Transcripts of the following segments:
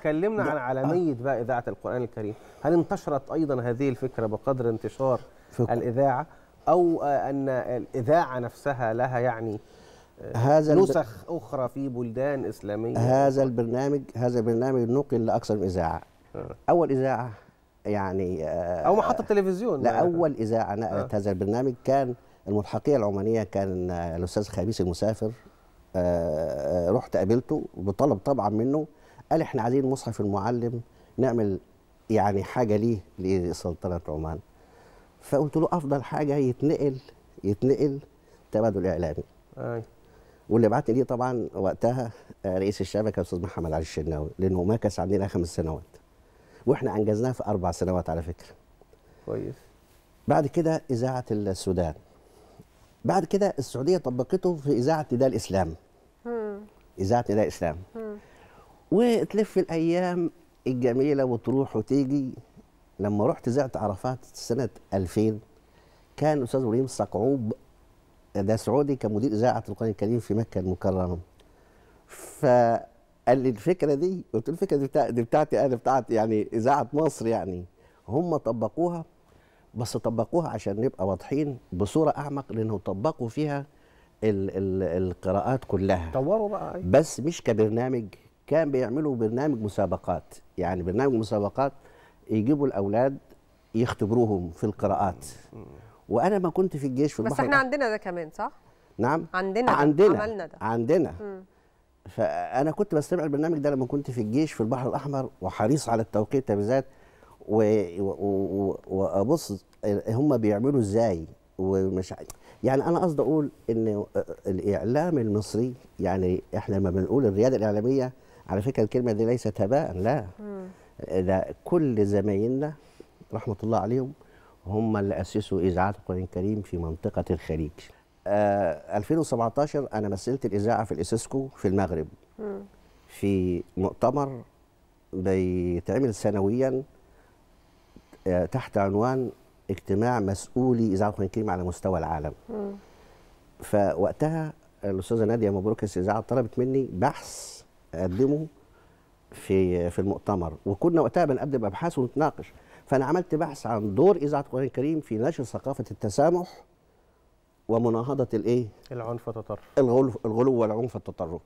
تكلمنا عن عالميه بقى اذاعه القران الكريم هل انتشرت ايضا هذه الفكره بقدر انتشار الاذاعه او ان الاذاعه نفسها لها يعني هذا نسخ اخرى في بلدان اسلاميه هذا البرنامج هذا البرنامج نقل لاكثر من اذاعه آه. اول اذاعه يعني آه، او محطه تلفزيون لا اول اذاعه نقلت آه. هذا البرنامج كان الملحقيه العمانيه كان الاستاذ خميس المسافر رحت قابلته بطلب طبعا منه قال احنا عايزين مصحف المعلم نعمل يعني حاجه ليه لسلطنه عمان فقلت له افضل حاجه يتنقل يتنقل تبادل اعلامي ايوه واللي بعتني ليه طبعا وقتها آه، رئيس الشبكه الاستاذ محمد علي الشناوي لانه مكث عندنا خمس سنوات واحنا انجزناها في اربع سنوات على فكره كويس بعد كده اذاعه السودان بعد كده السعوديه طبقته في اذاعه نداء الاسلام اذاعه نداء الاسلام مم. وتلف الايام الجميله وتروح وتيجي لما رحت زعت عرفات سنه 2000 كان استاذ ابراهيم صقعوب ده سعودي كان مدير اذاعه القران الكريم في مكه المكرمه فقال لي الفكره دي قلت له الفكره دي, بتاع دي بتاعتي انا بتاعت يعني اذاعه مصر يعني هم طبقوها بس طبقوها عشان نبقى واضحين بصوره اعمق لانهم طبقوا فيها ال ال القراءات كلها طوروا بقى أيوة. بس مش كبرنامج كان بيعملوا برنامج مسابقات يعني برنامج مسابقات يجيبوا الاولاد يختبروهم في القراءات وانا ما كنت في الجيش في البحر بس احنا عندنا ده كمان صح نعم عندنا عندنا عملنا ده عندنا فانا كنت بستمع البرنامج ده لما كنت في الجيش في البحر الاحمر وحريص على التوقيت و... وابص هم بيعملوا ازاي ومش يعني انا قصدي اقول ان الاعلام المصري يعني احنا لما بنقول الرياده الاعلاميه على فكره الكلمه دي ليست هباء لا ده كل زمايلنا رحمه الله عليهم هم اللي اسسوا اذاعه القران الكريم في منطقه الخليج آه 2017 انا مثلت الاذاعه في الاسيسكو في المغرب في مؤتمر بيتعمل سنويا آه، تحت عنوان اجتماع مسؤولي اذاعه القران الكريم على مستوى العالم فوقتها الاستاذه ناديه مبروك الاذاعه طلبت مني بحث اقدمه في في المؤتمر وكنا وقتها بنقدم ابحاث ونتناقش فانا عملت بحث عن دور اذاعه القران الكريم في نشر ثقافه التسامح ومناهضه الايه العنف والتطرف الغلو, الغلو والعنف والتطرف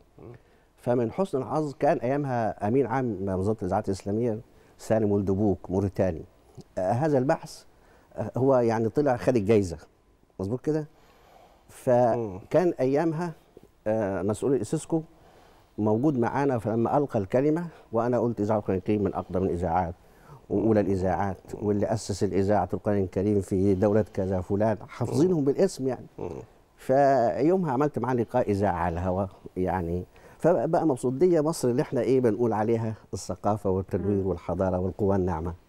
فمن حسن الحظ كان ايامها امين عام منظمه الاذاعات الاسلاميه سالم ولدبوك موريتاني آه هذا البحث آه، هو يعني طلع خد الجايزه مظبوط كده فكان ايامها آه، مسؤول الاسيسكو موجود معانا فلما القى الكلمه وانا قلت اذاعه القران الكريم من اقدم الاذاعات واولى الاذاعات واللي اسس الاذاعه القران الكريم في دوله كذا فلان حافظينهم بالاسم يعني فيومها عملت معاه لقاء اذاعه على الهواء يعني فبقى مبسوط دي مصر اللي احنا ايه بنقول عليها الثقافه والتنوير والحضاره والقوى الناعمه